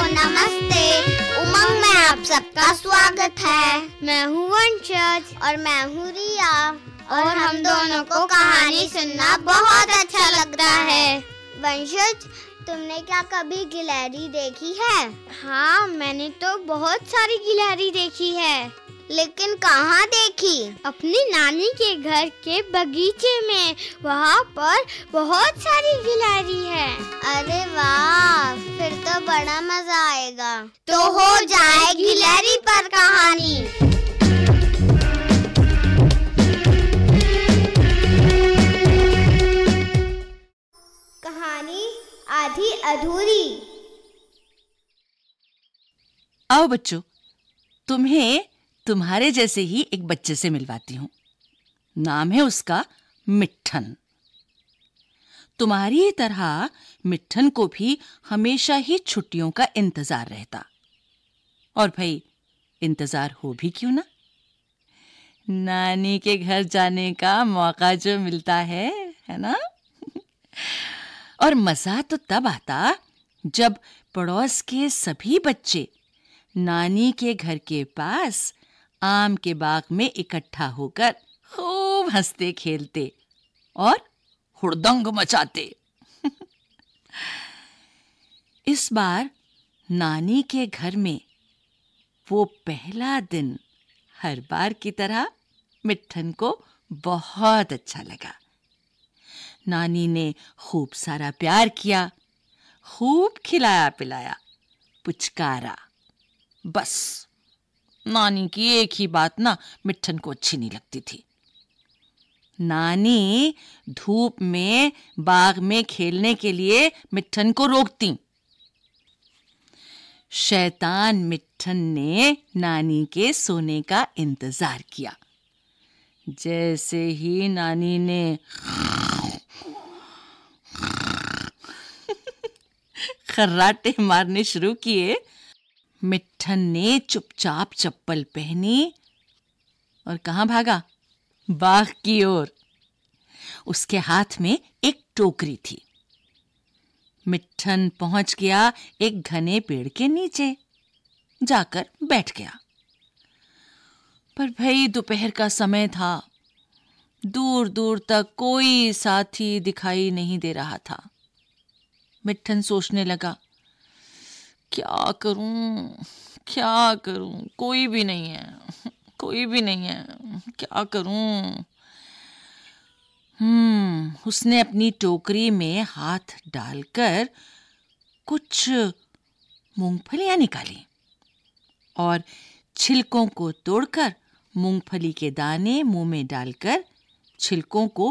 नमस्ते उमंग में आप सबका स्वागत है मैं हूँ वंशज और मैं हूँ रिया और हम दोनों को कहानी सुनना बहुत अच्छा लग रहा है वंशज तुमने क्या कभी गिलहरी देखी है हाँ मैंने तो बहुत सारी गिलहरी देखी है लेकिन कहाँ देखी अपनी नानी के घर के बगीचे में वहाँ पर बहुत सारी गिलहरी है अरे वाह जाएगी लहरी पर कहानी कहानी आधी अधूरी आओ बच्चों तुम्हें तुम्हारे जैसे ही एक बच्चे से मिलवाती हूं नाम है उसका मिठन तुम्हारी तरह मिठन को भी हमेशा ही छुट्टियों का इंतजार रहता और भाई इंतज़ार हो भी क्यों ना नानी के घर जाने का मौका जो मिलता है है ना और मज़ा तो तब आता जब पड़ोस के सभी बच्चे नानी के घर के पास आम के बाग में इकट्ठा होकर खूब हंसते खेलते और हुड़दंग मचाते इस बार नानी के घर में वो पहला दिन हर बार की तरह मिट्ठन को बहुत अच्छा लगा नानी ने खूब सारा प्यार किया खूब खिलाया पिलाया पुचकारा बस नानी की एक ही बात ना मिट्ठन को अच्छी नहीं लगती थी नानी धूप में बाग में खेलने के लिए मिट्ठन को रोकती शैतान मिट्ठन ने नानी के सोने का इंतजार किया जैसे ही नानी ने खर्राटे मारने शुरू किए मिट्ठन ने चुपचाप चप्पल पहनी और कहा भागा बाग की ओर उसके हाथ में एक टोकरी थी मिट्ठन पहुंच गया एक घने पेड़ के नीचे जाकर बैठ गया पर भई दोपहर का समय था दूर दूर तक कोई साथी दिखाई नहीं दे रहा था मिट्ठन सोचने लगा क्या करूं क्या करूं कोई भी नहीं है कोई भी नहीं है क्या करूं हम्म उसने अपनी टोकरी में हाथ डालकर कुछ मूंगफलियां निकाली और छिलकों को तोड़कर मूंगफली के दाने मुंह में डालकर छिलकों को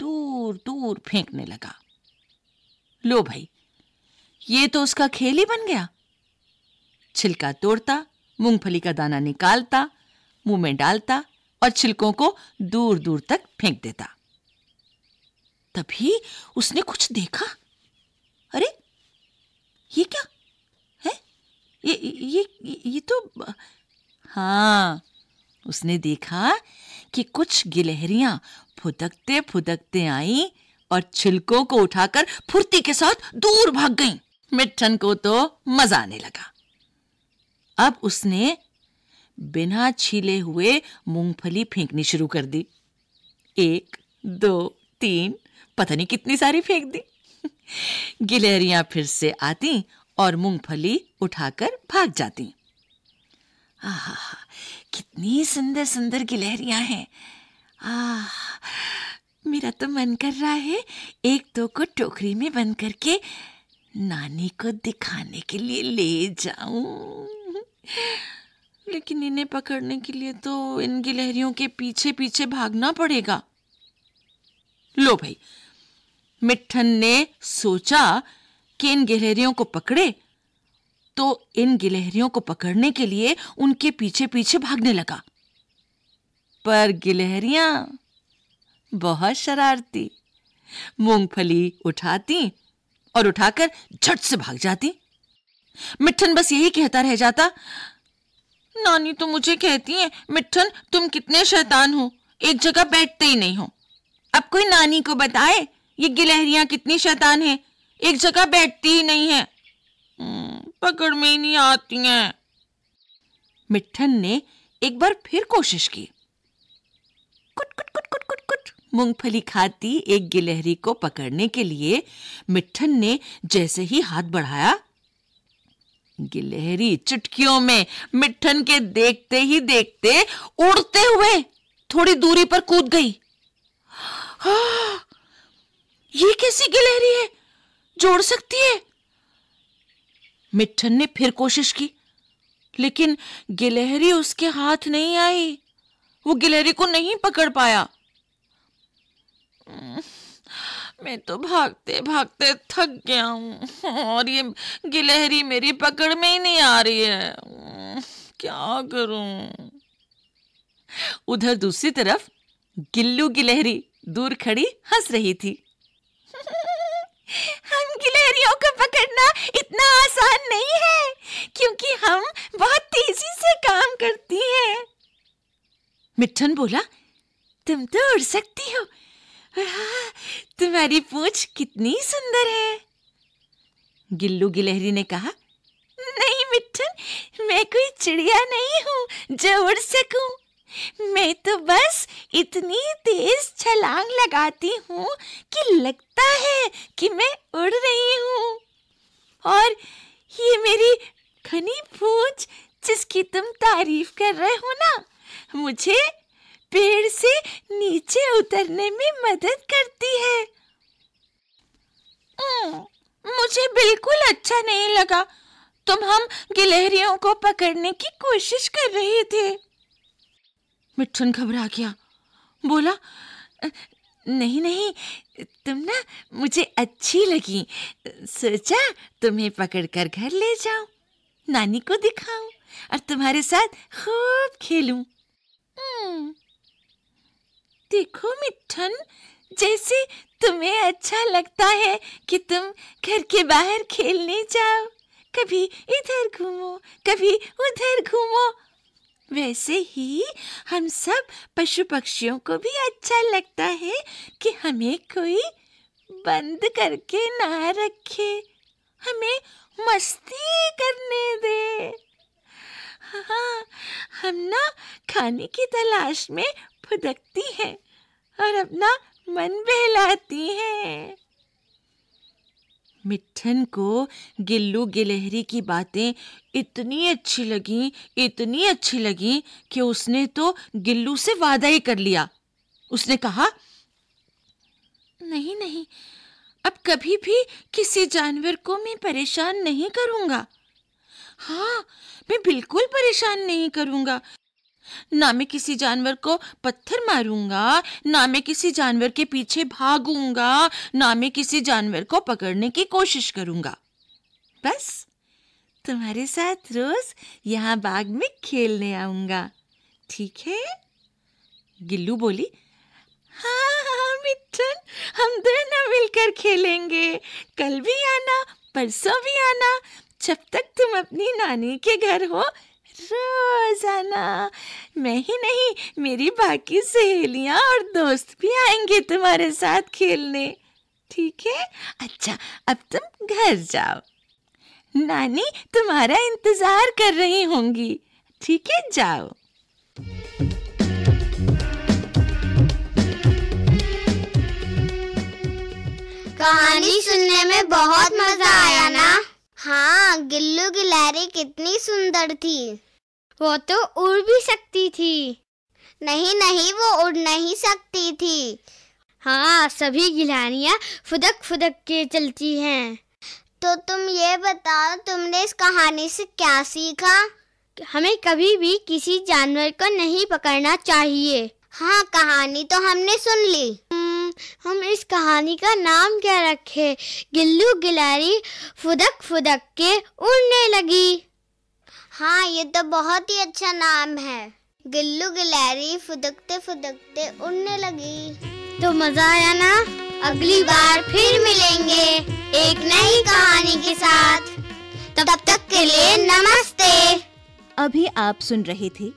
दूर दूर फेंकने लगा लो भाई ये तो उसका खेल ही बन गया छिलका तोड़ता मूंगफली का दाना निकालता मुंह में डालता और छिलकों को दूर दूर तक फेंक देता तभी उसने कुछ देखा अरे ये क्या है ये ये ये, तो हाँ उसने देखा कि कुछ गिलहरियां फुदकते फुदकते आई और छिलकों को उठाकर फुर्ती के साथ दूर भाग गईं। मिट्ठन को तो मजा आने लगा अब उसने बिना छीले हुए मूंगफली फेंकनी शुरू कर दी एक दो तीन पता नहीं कितनी सारी फेंक दी गिलहरियां फिर से आती और मूंगफली उठाकर भाग जाती आहा कितनी सुंदर सुंदर गिलहरियां हैं आह मेरा तो मन कर रहा है एक दो को टोकरी में बंद करके नानी को दिखाने के लिए ले जाऊं लेकिन इन्हें पकड़ने के लिए तो इन गिलहरियों के पीछे पीछे भागना पड़ेगा लो भाई मिट्ठन ने सोचा कि इन गिलहरियों को पकड़े तो इन गिलहरियों को पकड़ने के लिए उनके पीछे पीछे भागने लगा पर गिलहरियां बहुत शरारती मूंगफली उठाती और उठाकर झट से भाग जाती मिठन बस यही कहता रह जाता नानी तो मुझे कहती है मिठन तुम कितने शैतान हो एक जगह बैठते ही नहीं हो अब कोई नानी को बताए ये गिलहरियां कितनी शैतान हैं एक जगह बैठती ही नहीं है हम्म, पकड़ में ही नहीं आती हैं मिठन ने एक बार फिर कोशिश की कुट कुट कुट कुट कुट कुट मूंगफली खाती एक गिलहरी को पकड़ने के लिए मिठन ने जैसे ही हाथ बढ़ाया गिलहरी चुटकियों में मिट्ठन के देखते ही देखते उड़ते हुए थोड़ी दूरी पर कूद गई ये कैसी गिलहरी है जोड़ सकती है मिठन ने फिर कोशिश की लेकिन गिलहरी उसके हाथ नहीं आई वो गिलहरी को नहीं पकड़ पाया मैं तो भागते भागते थक गया हूं और ये गिलहरी मेरी पकड़ में ही नहीं आ रही है क्या करूं उधर दूसरी तरफ गिल्लू गिलहरी दूर खड़ी हंस रही थी हम गिलहरियों को पकड़ना इतना आसान नहीं है क्योंकि हम बहुत तेजी से काम करती हैं। मिठन बोला तुम तो उड़ सकती हो तुम्हारी पूछ कितनी सुंदर है गिल्लू गिलहरी ने कहा नहीं मिठन मैं कोई चिड़िया नहीं हूँ जो उड़ सकूं। मैं तो बस इतनी तेज छलांग लगाती हूँ कि लगता है कि मैं उड़ रही हूँ और ये मेरी घनी पूछ जिसकी तुम तारीफ कर रहे हो ना मुझे पेड़ से नीचे उतरने में मदद करती है मुझे बिल्कुल अच्छा नहीं लगा तुम हम गिलहरियों को पकड़ने की कोशिश कर रहे थे मिठुन घबरा गया बोला नहीं नहीं तुम ना मुझे अच्छी लगी सोचा तुम्हें पकड़कर घर ले जाऊं नानी को दिखाऊं और तुम्हारे साथ खूब खेलूं हम्म, देखो मिठन जैसे तुम्हें अच्छा लगता है कि तुम घर के बाहर खेलने जाओ कभी इधर घूमो कभी उधर घूमो वैसे ही हम सब पशु पक्षियों को भी अच्छा लगता है कि हमें कोई बंद करके ना रखे हमें मस्ती करने दे हाँ हम ना खाने की तलाश में फुदकती हैं और अपना मन बहलाती हैं मिठन को गिल्लू गिलहरी की बातें इतनी अच्छी लगी इतनी अच्छी लगी कि उसने तो गिल्लू से वादा ही कर लिया उसने कहा नहीं नहीं अब कभी भी किसी जानवर को मैं परेशान नहीं करूंगा हाँ मैं बिल्कुल परेशान नहीं करूंगा ना मैं किसी जानवर को पत्थर मारूंगा ना मैं किसी जानवर के पीछे भागूंगा ना मैं किसी जानवर को पकड़ने की कोशिश करूंगा बस तुम्हारे साथ रोज यहाँ बाग में खेलने आऊंगा ठीक है गिल्लू बोली हाँ हाँ मिठन हम दोनों मिलकर खेलेंगे कल भी आना परसों भी आना जब तक तुम अपनी नानी के घर हो रोजाना मैं ही नहीं मेरी बाकी सहेलियाँ और दोस्त भी आएंगे तुम्हारे साथ खेलने ठीक है अच्छा अब तुम घर जाओ नानी तुम्हारा इंतजार कर रही होंगी ठीक है जाओ कहानी सुनने में बहुत मजा आया ना हाँ गिल्लू गिलारी कितनी सुंदर थी वो तो उड़ भी सकती थी नहीं नहीं वो उड़ नहीं सकती थी हाँ सभी गिलहरियाँ फुदक फुदक के चलती हैं तो तुम ये बताओ तुमने इस कहानी से क्या सीखा हमें कभी भी किसी जानवर को नहीं पकड़ना चाहिए हाँ कहानी तो हमने सुन ली हम्म, हम इस कहानी का नाम क्या रखें? गिल्लू गिलारी फुदक फुदक के उड़ने लगी हाँ ये तो बहुत ही अच्छा नाम है गिल्लू गिलहरी फुदकते फुदकते उड़ने लगी तो मजा आया ना अगली बार फिर मिलेंगे एक नई कहानी के साथ तब तक के लिए नमस्ते अभी आप सुन रहे थे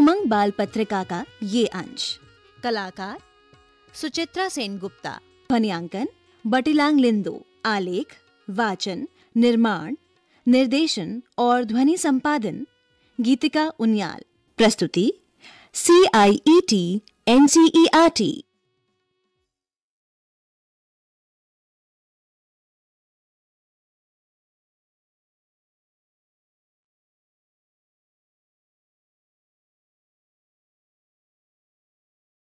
उमंग बाल पत्रिका का ये अंश कलाकार सुचित्रा सेन गुप्ता ध्वनियांकन बटिलांग लिंदो आलेख वाचन निर्माण निर्देशन और ध्वनि संपादन गीतिका उनियाल प्रस्तुति C I E T N C E R T